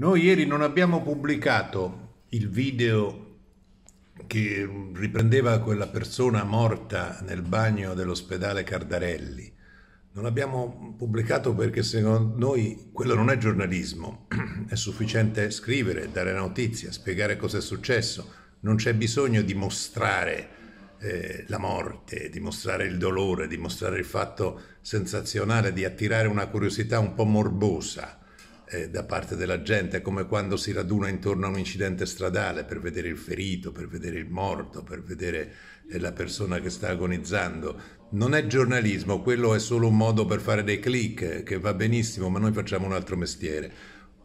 Noi ieri non abbiamo pubblicato il video che riprendeva quella persona morta nel bagno dell'ospedale Cardarelli. Non l'abbiamo pubblicato perché secondo noi quello non è giornalismo, è sufficiente scrivere, dare notizia, spiegare cosa è successo, non c'è bisogno di mostrare eh, la morte, di mostrare il dolore, di mostrare il fatto sensazionale, di attirare una curiosità un po' morbosa eh, da parte della gente, come quando si raduna intorno a un incidente stradale per vedere il ferito, per vedere il morto, per vedere eh, la persona che sta agonizzando. Non è giornalismo, quello è solo un modo per fare dei click, che va benissimo, ma noi facciamo un altro mestiere.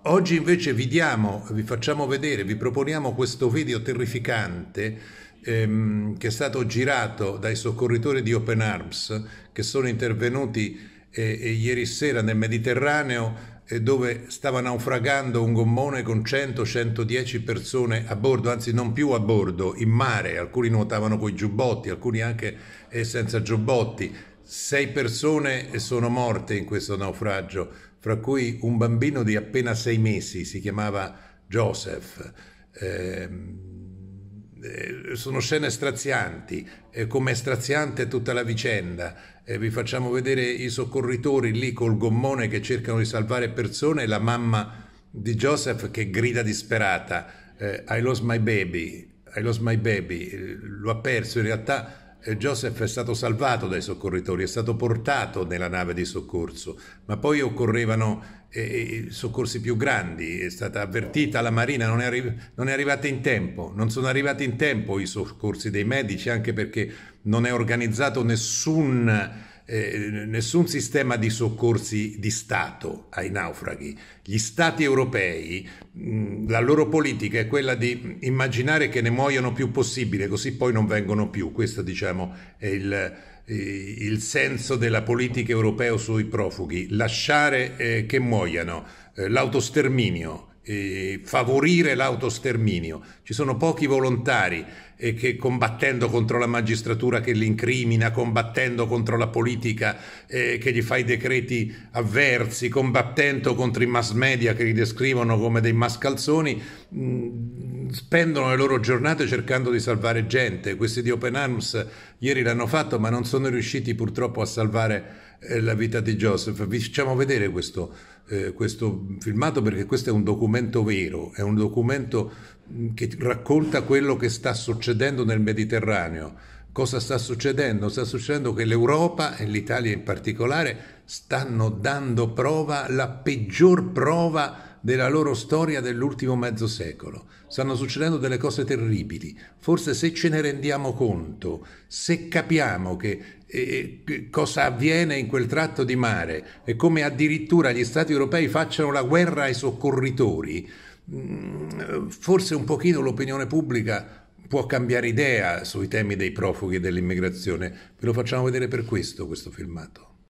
Oggi invece vi diamo, vi facciamo vedere, vi proponiamo questo video terrificante ehm, che è stato girato dai soccorritori di Open Arms che sono intervenuti eh, ieri sera nel Mediterraneo dove stava naufragando un gommone con 100-110 persone a bordo, anzi non più a bordo, in mare, alcuni nuotavano con i giubbotti, alcuni anche eh, senza giubbotti. Sei persone eh, sono morte in questo naufragio, fra cui un bambino di appena sei mesi, si chiamava Joseph. Eh, eh, sono scene strazianti, eh, come è straziante tutta la vicenda. Eh, vi facciamo vedere i soccorritori lì col gommone che cercano di salvare persone e la mamma di Joseph che grida disperata, eh, I lost my baby, I lost my baby, eh, lo ha perso in realtà Joseph è stato salvato dai soccorritori, è stato portato nella nave di soccorso, ma poi occorrevano eh, eh soccorsi più grandi, è stata avvertita la Marina, non è, arri- non è arrivata in tempo, non sono arrivati in tempo i soccorsi dei medici, anche perché non è organizzato nessun eh, nessun sistema di soccorsi di Stato ai naufraghi. Gli Stati europei, mh, la loro politica è quella di immaginare che ne muoiono più possibile, così poi non vengono più. Questo diciamo, è il, il senso della politica europea sui profughi, lasciare eh, che muoiano, eh, l'autosterminio eh, favorire l'autosterminio. Ci sono pochi volontari eh, che combattendo contro la magistratura che li incrimina, combattendo contro la politica eh, che gli fa i decreti avversi, combattendo contro i mass media che li descrivono come dei mascalzoni, mh, mm, spendono le loro giornate cercando di salvare gente. Questi di Open Arms ieri l'hanno fatto ma non sono riusciti purtroppo a salvare eh, la vita di Joseph. Vi facciamo vedere questo, eh, questo, filmato perché questo è un documento vero, è un documento mm, che racconta quello che sta succedendo nel Mediterraneo. Cosa sta succedendo? Sta succedendo che l'Europa e l'Italia in particolare stanno dando prova, la peggior prova della loro storia dell'ultimo mezzo secolo. Stanno succedendo delle cose terribili. Forse se ce ne rendiamo conto, se capiamo che, eh, eh che cosa avviene in quel tratto di mare e come addirittura gli Stati europei facciano la guerra ai soccorritori, mm, forse un pochino l'opinione pubblica può cambiare idea sui temi dei profughi e dell'immigrazione. Ve lo facciamo vedere per questo, questo filmato.